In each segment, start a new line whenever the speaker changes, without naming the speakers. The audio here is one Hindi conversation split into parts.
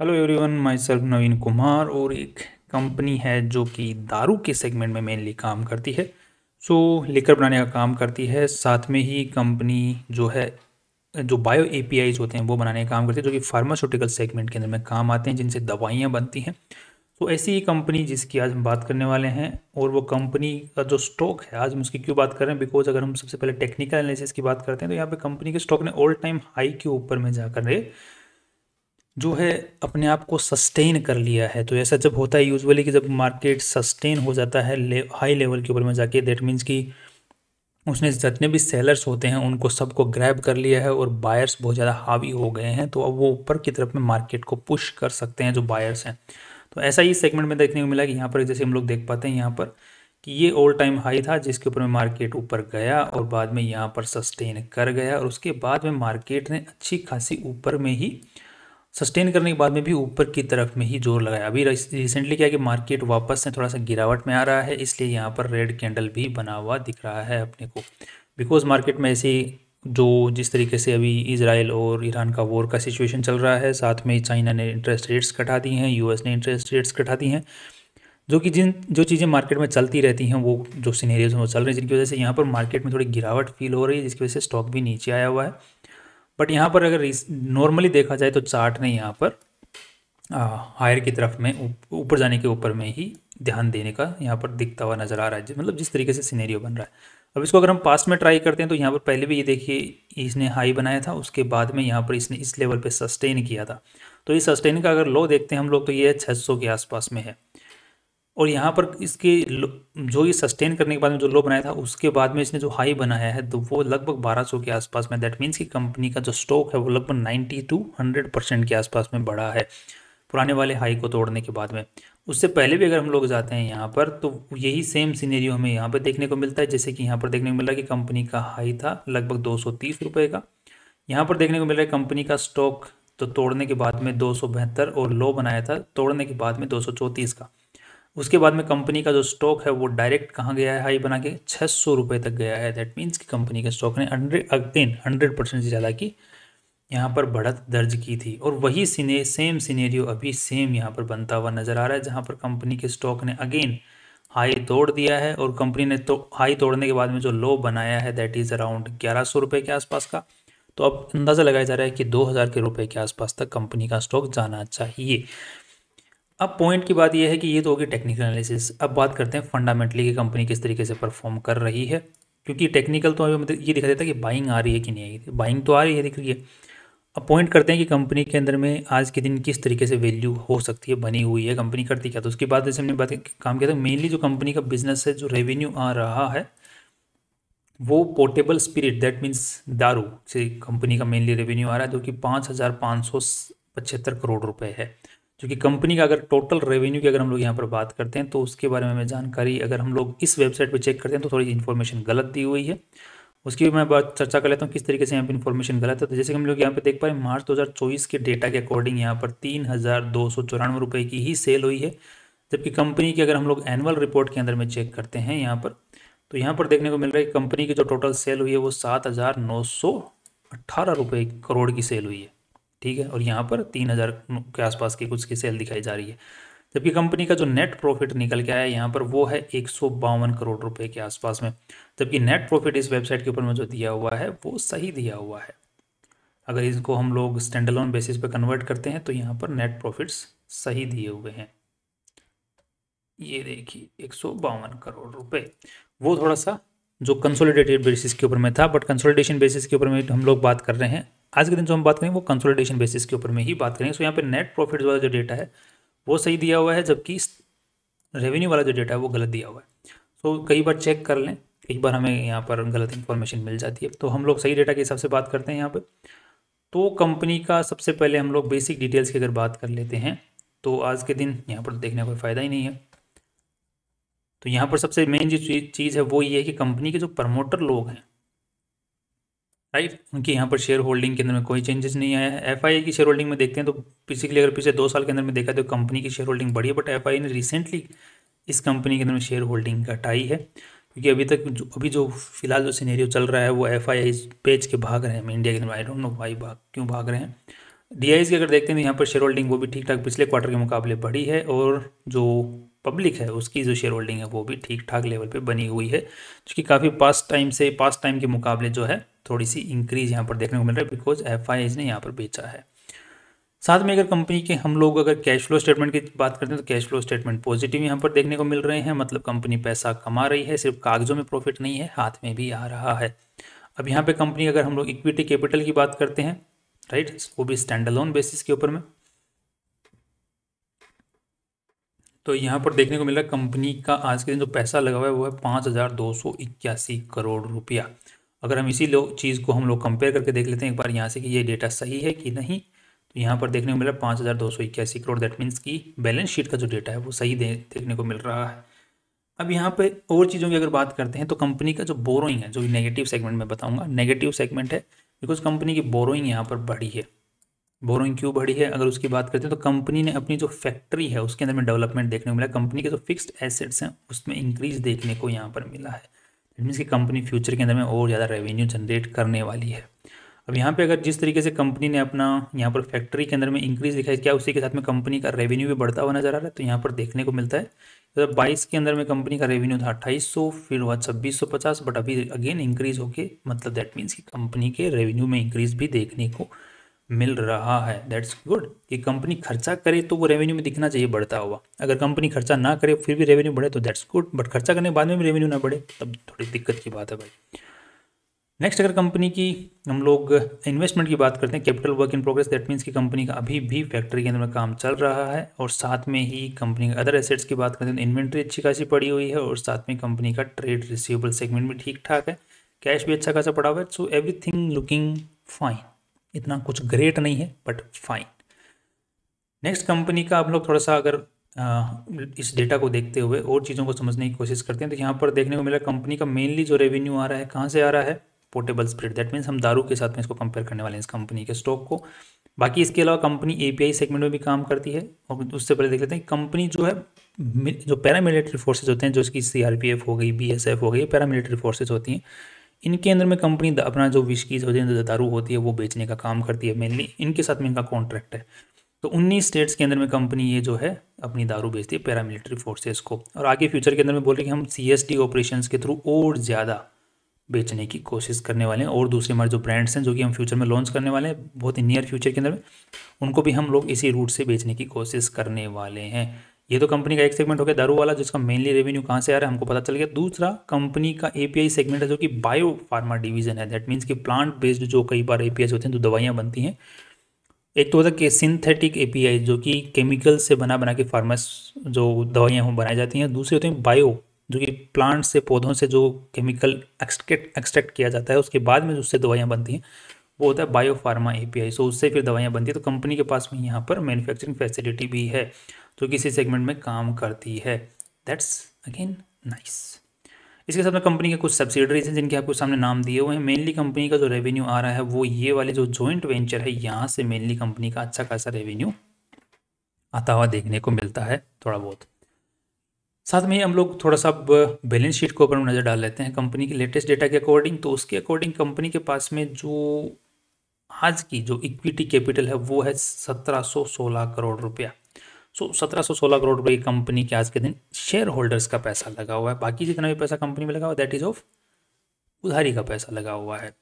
hello everyone myself Naveen Kumar और एक कंपनी है जो कि दारू के सेगमेंट में मेनली काम करती है सो लेकर बनाने का काम करती है साथ में ही कंपनी जो है जो बायो ए होते हैं वो बनाने का काम करती है जो कि फार्मास्यूटिकल सेगमेंट के अंदर में काम आते हैं जिनसे दवाइयाँ बनती हैं तो ऐसी ही कंपनी जिसकी आज हम बात करने वाले हैं और वो कंपनी का जो स्टॉक है आज हम उसकी क्यों बात कर रहे हैं बिकॉज अगर हम सबसे पहले टेक्निकल एनालिसिस की बात करते हैं तो यहाँ पे कंपनी के स्टॉक ने ऑल टाइम हाई के ऊपर में जाकर रहे जो है अपने आप को सस्टेन कर लिया है तो ऐसा जब होता है यूजुअली कि जब मार्केट सस्टेन हो जाता है ले, हाई लेवल के ऊपर में जाके दैट मीन्स कि उसने जितने भी सेलर्स होते हैं उनको सबको ग्रैब कर लिया है और बायर्स बहुत ज़्यादा हावी हो गए हैं तो अब वो ऊपर की तरफ में मार्केट को पुश कर सकते हैं जो बायर्स हैं तो ऐसा ही सेगमेंट में देखने को मिला कि यहाँ पर जैसे हम लोग देख पाते हैं यहाँ पर कि ये ऑल टाइम हाई था जिसके ऊपर में मार्केट ऊपर गया और बाद में यहाँ पर सस्टेन कर गया और उसके बाद में मार्केट ने अच्छी खासी ऊपर में ही सस्टेन करने के बाद में भी ऊपर की तरफ में ही जोर लगाया अभी रिसेंटली क्या कि मार्केट वापस से थोड़ा सा गिरावट में आ रहा है इसलिए यहाँ पर रेड कैंडल भी बना हुआ दिख रहा है अपने को बिकॉज मार्केट में ऐसी जो जिस तरीके से अभी इसराइल और ईरान का वॉर का सिचुएशन चल रहा है साथ में चाइना ने इंटरेस्ट रेट्स कटा दी हैं यूएस ने इंटरेस्ट रेट्स कटा दी हैं जो कि जिन जो चीज़ें मार्केट में चलती रहती हैं वो जो सीनेरियोज हैं वो चल रहे हैं जिनकी वजह से यहाँ पर मार्केट में थोड़ी गिरावट फील हो रही है जिसकी वजह से स्टॉक भी नीचे आया हुआ है बट यहाँ पर अगर नॉर्मली देखा जाए तो चार्ट ने यहाँ पर हायर की तरफ में ऊपर जाने के ऊपर में ही ध्यान देने का यहाँ पर दिखता हुआ नज़र आ रहा है मतलब जिस तरीके से सीनेरियो बन रहा है अब इसको अगर हम पास में ट्राई करते हैं तो यहाँ पर पहले भी ये देखिए इसने हाई बनाया था उसके बाद में यहाँ पर इसने इस लेवल पे सस्टेन किया था तो ये सस्टेन का अगर लो देखते हैं हम लोग तो ये छः सौ के आसपास में है और यहाँ पर इसके जो ये सस्टेन करने के बाद में जो लो बनाया था उसके बाद में इसने जो हाई बनाया है तो वो लगभग 1200 के आसपास में दैट मीन्स कि कंपनी का जो स्टॉक है वो लगभग 90 टू 100 परसेंट के आसपास में बढ़ा है पुराने वाले हाई को तोड़ने के बाद में उससे पहले भी अगर हम लोग जाते हैं यहाँ पर तो यही सेम सीनेरियो हमें यहाँ पर देखने को मिलता है जैसे कि यहाँ पर देखने को मिल रहा है कि कंपनी का हाई था लगभग दो सौ का यहाँ पर देखने को मिल रहा है कंपनी का स्टॉक तो तोड़ने के बाद में दो और लो बनाया था तोड़ने के बाद में दो का उसके बाद में कंपनी का जो स्टॉक है वो डायरेक्ट कहाँ गया है हाई बना के छः सौ रुपये तक गया है दैट मीन्स कि कंपनी के स्टॉक ने हंड्रेड अगेन हंड्रेड परसेंट से ज़्यादा की यहाँ पर बढ़त दर्ज की थी और वही सीने सेम सीनेरियो अभी सेम यहाँ पर बनता हुआ नज़र आ रहा है जहाँ पर कंपनी के स्टॉक ने अगेन हाई तोड़ दिया है और कंपनी ने तो हाई तोड़ने के बाद में जो लो बनाया है दैट इज़ अराउंड ग्यारह सौ रुपये के आसपास का तो अब अंदाज़ा लगाया जा रहा है कि दो हज़ार के रुपये के आसपास तक कंपनी का स्टॉक जाना चाहिए अब पॉइंट की बात यह है कि ये तो होगी टेक्निकल एनालिसिस अब बात करते हैं फंडामेंटली कि कंपनी किस तरीके से परफॉर्म कर रही है क्योंकि टेक्निकल तो अभी मतलब ये दिखा देता है कि बाइंग आ रही है कि नहीं आ रही बाइंग तो आ रही है दिख रही है अब पॉइंट करते हैं कि कंपनी के अंदर में आज के दिन किस तरीके से वैल्यू हो सकती है बनी हुई है कंपनी करती क्या तो उसके बाद जैसे हमने बात काम किया था मेनली जो कंपनी का बिजनेस है जो रेवेन्यू आ रहा है वो पोर्टेबल स्पिरिट दैट मीन्स दारू से कंपनी का मेनली रेवेन्यू आ रहा है जो कि पाँच हज़ार पाँच सौ पचहत्तर करोड़ रुपये है जो कि कंपनी का अगर टोटल रेवेन्यू की अगर हम लोग यहाँ पर बात करते हैं तो उसके बारे में जानकारी अगर हम लोग इस वेबसाइट पर चेक करते हैं तो थोड़ी इन्फॉर्मेशन गलत दी हुई है उसकी भी मैं बात चर्चा कर लेता हूँ किस तरीके से यहाँ पर इन्फॉर्मेशन गलत है तो जैसे कि हम लोग यहाँ पे देख पाए मार्च 2024 के डेटा के अकॉर्डिंग यहाँ पर तीन हज़ार दो सौ चौरानवे रुपये की ही सेल हुई है जबकि कंपनी की अगर हम लोग एनुअल रिपोर्ट के अंदर में चेक करते हैं यहाँ पर तो यहाँ पर देखने को मिल रहा है कंपनी की जो टोटल सेल हुई है वो सात हज़ार नौ सौ अट्ठारह रुपये करोड़ की सेल हुई है ठीक है और यहाँ पर तीन हज़ार के आसपास की कुछ की सेल दिखाई जा रही है जबकि कंपनी का जो नेट प्रॉफिट निकल के आया यहाँ पर वो है एक करोड़ रुपए के आसपास में जबकि नेट प्रॉफिट इस वेबसाइट के ऊपर में जो दिया हुआ है वो सही दिया हुआ है अगर इसको हम लोग स्टैंडलोन बेसिस पर कन्वर्ट करते हैं तो यहाँ पर नेट प्रॉफिट्स सही दिए हुए हैं ये देखिए एक करोड़ रुपये वो थोड़ा सा जो कंसोलिडेटेड बेसिस के ऊपर में था बट कंसोलिडेशन बेसिस के ऊपर में हम लोग बात कर रहे हैं आज के दिन जो हम बात करें वो कंसोलिडेशन बेसिस के ऊपर में ही बात करेंगे सो यहाँ पे नेट प्रॉफिट वाला जो डेटा है वो सही दिया हुआ है जबकि रेवेन्यू वाला जो डेटा है वो गलत दिया हुआ है सो कई बार चेक कर लें कई बार हमें यहाँ पर गलत इन्फॉर्मेशन मिल जाती है तो हम लोग सही डेटा के हिसाब से बात करते हैं यहाँ पर तो कंपनी का सबसे पहले हम लोग बेसिक डिटेल्स की अगर बात कर लेते हैं तो आज के दिन यहाँ पर तो देखने का कोई फ़ायदा ही नहीं है तो यहाँ पर सबसे मेन जो चीज़ है वो ये है कि कंपनी के जो प्रमोटर लोग हैं राइट उनकी यहाँ पर शेयर होल्डिंग के अंदर में कोई चेंजेस नहीं आया है एफ की शेयर होल्डिंग में देखते हैं तो बेसिकली अगर पिछले दो साल के अंदर में देखा तो कंपनी की शेयर होल्डिंग बढ़ी है बट एफ ने रिसेंटली इस कंपनी के अंदर में शेयर होल्डिंग घटाई है क्योंकि अभी तक जो अभी जो फिलहाल जो सीनेरियो चल रहा है वो एफ आई पेज के भाग रहे हैं इंडिया के अंदर आई डोंट नो वाई भाग क्यों भाग रहे हैं डी की अगर देखते हैं तो यहाँ पर शेयर होल्डिंग वो भी ठीक ठाक पिछले क्वार्टर के मुकाबले बढ़ी है और जो पब्लिक है उसकी जो शेयर होल्डिंग है वो भी ठीक ठाक लेवल पे बनी हुई है जो कि काफ़ी पास्ट टाइम से पास्ट टाइम के मुकाबले जो है थोड़ी सी इंक्रीज यहाँ पर देखने को मिल रहा है बिकॉज एफ ने यहाँ पर बेचा है साथ में अगर कंपनी के हम लोग अगर कैश फ्लो स्टेटमेंट की बात करते हैं तो कैश फ्लो स्टेटमेंट पॉजिटिव यहाँ पर देखने को मिल रहे हैं मतलब कंपनी पैसा कमा रही है सिर्फ कागजों में प्रॉफिट नहीं है हाथ में भी आ रहा है अब यहाँ पे कंपनी अगर हम लोग इक्विटी कैपिटल की बात करते हैं राइट वो भी स्टैंड अलोन बेसिस के ऊपर में तो यहाँ पर देखने को मिल रहा है कंपनी का आज के दिन जो पैसा लगा हुआ है वो है पाँच हज़ार दो सौ इक्यासी करोड़ रुपया अगर हम इसी लोग चीज़ को हम लोग कंपेयर करके देख लेते हैं एक बार यहाँ से कि ये डेटा सही है कि नहीं तो यहाँ पर देखने को मिला पाँच हज़ार दो सौ इक्यासी करोड़ दैट मीन्स कि बैलेंस शीट का जो डेटा है वो सही दे, देखने को मिल रहा है अब यहाँ पे और चीज़ों की अगर बात करते हैं तो कंपनी का जो बोरोइंग है जो नेगेटिव सेगमेंट में बताऊँगा नेगेटिव सेगमेंट है बिकॉज कंपनी की बोरोइंग यहाँ पर बढ़ी है बोरोइंग क्यों बढ़ी है अगर उसकी बात करते हैं तो कंपनी ने अपनी जो फैक्ट्री है उसके अंदर में डेवलपमेंट देखने को मिला कंपनी के जो फिक्स्ड एसेट्स हैं उसमें इंक्रीज देखने को यहाँ पर मिला है मीन्स कि कंपनी फ्यूचर के अंदर में और ज़्यादा रेवेन्यू जनरेट करने वाली है अब यहाँ पे अगर जिस तरीके से कंपनी ने अपना यहाँ पर फैक्ट्री के अंदर में इंक्रीज दिखाई क्या उसी के साथ में कंपनी का रेवेन्यू भी बढ़ता हुआ नजर आ रहा है तो यहाँ पर देखने को मिलता है तो बाईस के अंदर में कंपनी का रेवेन्यू था अट्ठाईस सौ फिर हुआ छब्बीस सौ पचास बट अभी अगेन इंक्रीज होके मतलब दैट मीन्स कि कंपनी के रेवेन्यू में इंक्रीज भी देखने को मिल रहा है दैट्स गुड कि कंपनी खर्चा करे तो वो रेवेन्यू में दिखना चाहिए बढ़ता हुआ अगर कंपनी खर्चा ना करे फिर भी रेवेन्यू बढ़े तो दैट्स गुड बट खर्चा करने के बाद में भी रेवेन्यू ना बढ़े तब थोड़ी दिक्कत की बात है भाई नेक्स्ट अगर कंपनी की हम लोग इन्वेस्टमेंट की बात करते हैं capital work in progress that means कि कंपनी का अभी भी फैक्ट्री के अंदर में काम चल रहा है और साथ में ही कंपनी का अदर एसेट्स की बात करते हैं तो इन्वेंट्री अच्छी खासी पड़ी हुई है और साथ में कंपनी का ट्रेड रिसीवेबल सेगमेंट भी ठीक ठाक है कैश भी अच्छा खासा पड़ा हुआ है सो एवरीथिंग लुकिंग फाइन इतना कुछ ग्रेट नहीं है बट फाइन नेक्स्ट कंपनी का आप लोग थोड़ा सा अगर इस डेटा को देखते हुए और चीज़ों को समझने की कोशिश करते हैं तो यहाँ पर देखने को मिला कंपनी का मेनली जो रेवेन्यू आ रहा है कहाँ से आ रहा है पोर्टेबल स्प्रिट दैट मीन्स हम दारू के साथ में इसको कंपेयर करने वाले हैं इस कंपनी के स्टॉक को बाकी इसके अलावा कंपनी एपीआई सेगमेंट में भी काम करती है और उससे पहले देख लेते हैं कंपनी जो है जो पैरामिलिट्री फोर्सेज होते हैं जो इसकी सीआरपीएफ हो गई बीएसएफ हो गई पैरामिलिट्री फोर्सेज होती हैं इनके अंदर में कंपनी अपना जो विश्कीज होती है दारू होती है वो बेचने का काम करती है मेनली इनके साथ में इनका कॉन्ट्रैक्ट है तो उन्नीस स्टेट्स के अंदर में कंपनी ये जो है अपनी दारू बेचती है पैरामिलिट्री फोर्सेज को और आगे फ्यूचर के अंदर में बोल रहे हैं कि हम सी एस टी ऑपरेशन के थ्रू और ज़्यादा बेचने की कोशिश करने वाले हैं और दूसरे हमारे जो ब्रांड्स हैं जो कि हम फ्यूचर में लॉन्च करने वाले हैं बहुत ही नियर फ्यूचर के अंदर में उनको भी हम लोग इसी रूट से बेचने की कोशिश करने वाले हैं ये तो कंपनी का एक सेगमेंट हो गया दारू वाला जिसका मेनली रेवेन्यू कहाँ से आ रहा है हमको पता चल गया दूसरा कंपनी का ए सेगमेंट है जो कि बायो फार्मा डिवीजन है दैट मीन्स कि प्लांट बेस्ड जो कई बार ए होते हैं जो दवाइयाँ बनती हैं एक तो होता है कि सिंथेटिक ए जो कि केमिकल से बना बना के फार्मास जो दवाइयाँ बनाई जाती हैं दूसरे होते हैं बायो जो कि प्लांट से पौधों से जो केमिकल एक्सट्रेक्ट एक्सट्रैक्ट किया जाता है उसके बाद में जो उससे दवाइयाँ बनती हैं वो होता है बायोफार्मा फार्मा एपीआई सो उससे फिर दवाइयाँ बनती है तो कंपनी के पास में यहाँ पर मैन्युफैक्चरिंग फैसिलिटी भी है जो किसी सेगमेंट में काम करती है दैट्स अगेन नाइस इसके साथ में कंपनी के कुछ सब्सिडरीज हैं जिनके आपको सामने नाम दिए हुए हैं मेनली कंपनी का जो रेवेन्यू आ रहा है वो ये वाले जो जॉइंट वेंचर है यहाँ से मेनली कंपनी का अच्छा खासा रेवेन्यू आता हुआ देखने को मिलता है थोड़ा बहुत साथ में हम लोग थोड़ा सा बैलेंस शीट के ऊपर नज़र डाल लेते हैं कंपनी के लेटेस्ट डेटा के अकॉर्डिंग तो उसके अकॉर्डिंग कंपनी के पास में जो आज की जो इक्विटी कैपिटल है वो है सत्रह सो सोलह करोड़ रुपया सो सत्रह सो सोलह करोड़ रुपये कंपनी के आज के दिन शेयर होल्डर्स का पैसा लगा हुआ है बाकी जितना भी पैसा कंपनी में लगा हुआ दैट इज़ ऑफ उधारी का पैसा लगा हुआ है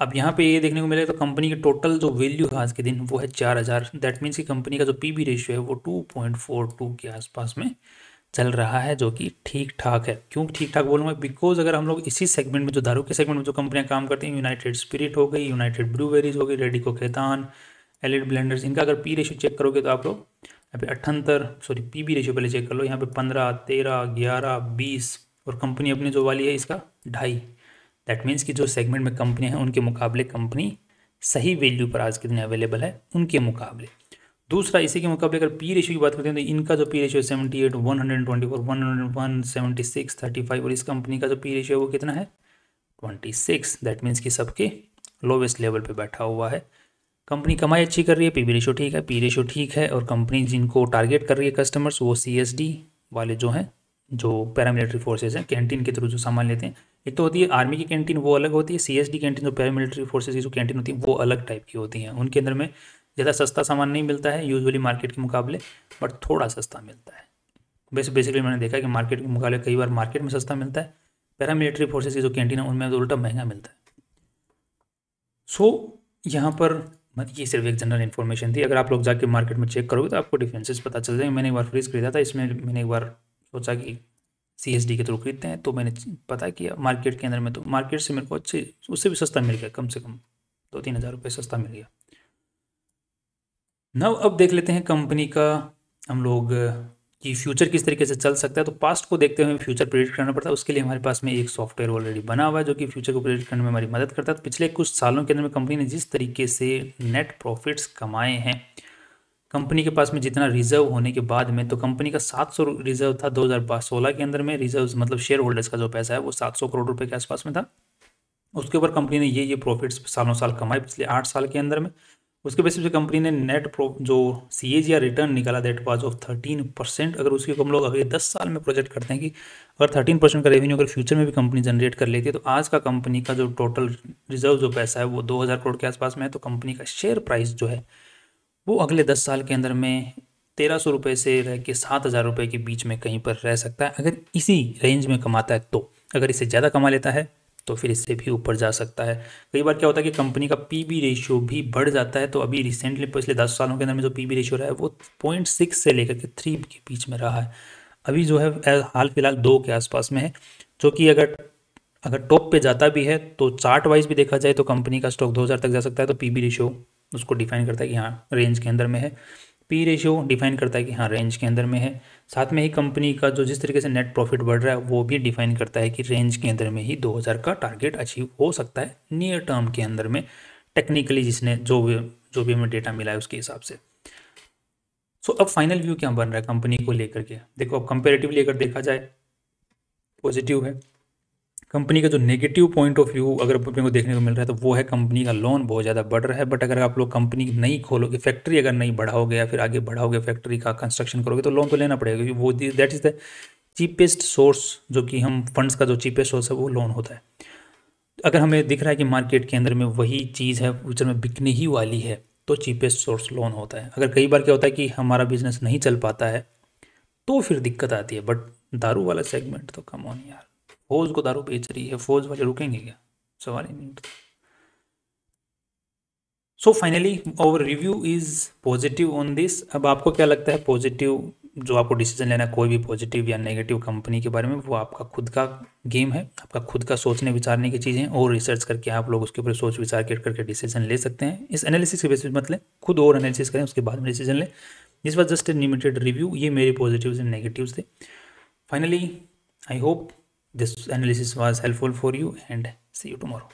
अब यहाँ पे ये देखने को मिलेगा तो कंपनी की टोटल जो वैल्यू है आज के दिन वो है चार हज़ार दैट मीन्स कि कंपनी का जो पी बी रेशियो है वो टू पॉइंट फोर टू के आसपास में चल रहा है जो कि ठीक ठाक है क्यों ठीक ठाक बोलूँगा बिकॉज अगर हम लोग इसी सेगमेंट में जो दारू के सेगमेंट में जो कंपनियां काम करती हैं यूनाइटेड स्पिरिट हो गई यूनाइटेड ब्रूवेरीज हो गई रेडिको खेतान एलिड ब्लेंडर्स इनका अगर पी रेशियो चेक करोगे तो आप लोग यहाँ पे अठहत्तर सॉरी पी बी रेशियो पहले चेक कर लो यहाँ पे पंद्रह तेरह ग्यारह बीस और कंपनी अपनी जो वाली है इसका ढाई दैट मीन्स कि जो सेगमेंट में कंपनियाँ हैं उनके मुकाबले कंपनी सही वैल्यू पर आज के दिन अवेलेबल है उनके मुकाबले दूसरा इसी के मुकाबले अगर पी रेशियो की बात करते हैं तो इनका जो पी रेशियो है seventy eight one hundred twenty four one hundred one seventy six thirty five और इस कंपनी का जो पी रेशियो है वो कितना है ट्वेंटी सिक्स दैट मीन्स कि सबके लोवेस्ट लेवल पे बैठा हुआ है कंपनी कमाई अच्छी कर रही है पी बी रेशो ठीक है पी रेशो ठीक है और कंपनी जिनको टारगेट कर रही है कस्टमर्स वो सी एस डी वाले जो हैं जो पैरामिलिट्री फोर्सेज हैं कैंटीन के थ्रू जो सामान लेते हैं एक तो होती है आर्मी की कैंटीन वो अलग होती है सी एस डी कैंटीन जो पैरामिलिट्री फोर्सेज की जो कैंटीन होती है वो अलग टाइप की होती हैं उनके अंदर में ज़्यादा सस्ता सामान नहीं मिलता है यूजुअली मार्केट के मुकाबले बट थोड़ा सस्ता मिलता है वैसे बेसिकली मैंने देखा कि मार्केट के मुकाबले कई बार मार्केट में सस्ता मिलता है पैरामिलिट्री फोर्सेज की जो कैंटीन है उनमें तो उल्टा महंगा मिलता है सो so, यहाँ पर ये सिर्फ एक जनरल इन्फॉर्मेशन थी अगर आप लोग जाके मार्केट में चेक करोगे तो आपको डिफरेंसेस पता चल जाएंगे मैंने एक बार फ्रीज खरीदा था इसमें मैंने एक बार सोचा कि सी एस डी के थ्रू खरीदते हैं तो मैंने पता किया मार्केट के अंदर में तो मार्केट से मेरे को अच्छी उससे भी सस्ता मिल गया कम से कम दो तीन हज़ार रुपये सस्ता मिल गया नव अब देख लेते हैं कंपनी का हम लोग कि फ्यूचर किस तरीके से चल सकता है तो पास्ट को देखते हुए फ्यूचर प्रेडिक्ट करना पड़ता है उसके लिए हमारे पास में एक सॉफ्टवेयर ऑलरेडी बना हुआ है जो कि फ्यूचर को प्रेडिक्ट करने में हमारी मदद करता है तो पिछले कुछ सालों के अंदर में कंपनी ने जिस तरीके से नेट प्रॉफिट्स कमाए हैं कंपनी के पास में जितना रिजर्व होने के बाद में तो कंपनी का सात रिजर्व था 2016 के अंदर में रिजर्व मतलब शेयर होल्डर्स का जो पैसा है वो सात करोड़ रुपए के आसपास में था उसके ऊपर कंपनी ने ये ये प्रॉफिट्स सालों साल कमाए पिछले आठ साल के अंदर में उसके बेसिस पे कंपनी ने नेट प्रो जो सी ए जी रिटर्न निकाला that was of thirteen percent अगर उसके हम लोग अगले दस साल में प्रोजेक्ट करते हैं कि अगर थर्टीन परसेंट का रेवेन्यू अगर फ्यूचर में भी कंपनी जनरेट कर लेती है तो आज का कंपनी का जो टोटल रिजर्व जो पैसा है वो दो हज़ार करोड़ के आसपास में है तो कंपनी का शेयर प्राइस जो है वो अगले दस साल के अंदर में तेरह सौ रुपये से रह के सात हज़ार रुपये के बीच में कहीं पर रह सकता है अगर इसी रेंज में कमाता है तो अगर इसे ज़्यादा कमा लेता है तो फिर इससे भी ऊपर जा सकता है कई बार क्या होता है कि कंपनी का पी बी रेशियो भी बढ़ जाता है तो अभी रिसेंटली पिछले दस सालों के अंदर में जो पी बी रेशियो रहा है वो पॉइंट सिक्स से लेकर के थ्री के बीच में रहा है अभी जो है हाल फिलहाल दो के आसपास में है जो कि अगर अगर टॉप पे जाता भी है तो चार्ट वाइज भी देखा जाए तो कंपनी का स्टॉक दो तक जा सकता है तो पी बी रेशियो उसको डिफाइन करता है कि हाँ रेंज के अंदर में है पी रेशियो डिफाइन करता है कि हाँ रेंज के अंदर में है साथ में ही कंपनी का जो जिस तरीके से नेट प्रॉफिट बढ़ रहा है वो भी डिफाइन करता है कि रेंज के अंदर में ही 2000 का टारगेट अचीव हो सकता है नियर टर्म के अंदर में टेक्निकली जिसने जो भी जो भी हमें डेटा मिला है उसके हिसाब से सो अब फाइनल व्यू क्या बन रहा है कंपनी को लेकर के देखो अब कंपेरेटिवली अगर देखा जाए पॉजिटिव है कंपनी का जो नेगेटिव पॉइंट ऑफ व्यू अगर अपने को देखने को मिल रहा है तो वो है कंपनी का लोन बहुत ज़्यादा बढ़ रहा है बट अगर आप लोग कंपनी नहीं खोलोगे फैक्ट्री अगर नहीं बढ़ाओगे या फिर आगे बढ़ाओगे फैक्ट्री का कंस्ट्रक्शन करोगे तो लोन तो लेना पड़ेगा क्योंकि वो that is the cheapest source जो कि हम फंड्स का जो चीपेस्ट सोर्स है वो लोन होता है अगर हमें दिख रहा है कि मार्केट के अंदर में वही चीज़ है फ्यूचर में बिकने ही वाली है तो चीपेस्ट सोर्स लोन होता है अगर कई बार क्या होता है कि हमारा बिजनेस नहीं चल पाता है तो फिर दिक्कत आती है बट दारू वाला सेगमेंट तो कम ऑन यार फौज को दारू बेच रही है फौज वाले रुकेंगे क्या सवाल ही नहीं so finally over review is positive on this अब आपको क्या लगता है पॉजिटिव जो आपको डिसीजन लेना है कोई भी पॉजिटिव या नेगेटिव कंपनी के बारे में वो आपका खुद का गेम है आपका खुद का सोचने विचारने की चीज़ें और रिसर्च करके आप लोग उसके ऊपर सोच विचार कर करके डिसीजन ले सकते हैं इस एनालिसिस के बेसिस मतलब खुद और एनालिसिस करें उसके बाद में डिसीजन लें this was just a limited review ये मेरे पॉजिटिव एंड नेगेटिव थे finally I hope this analysis was helpful for you and see you tomorrow